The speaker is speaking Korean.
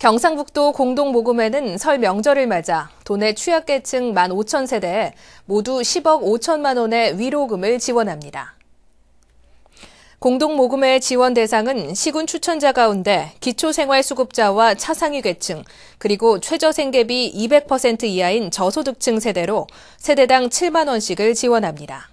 경상북도 공동모금회는 설 명절을 맞아 도내 취약계층 1 5 0 0 0 세대에 모두 10억 5천만 원의 위로금을 지원합니다. 공동모금회 지원 대상은 시군 추천자 가운데 기초생활수급자와 차상위 계층, 그리고 최저생계비 200% 이하인 저소득층 세대로 세대당 7만 원씩을 지원합니다.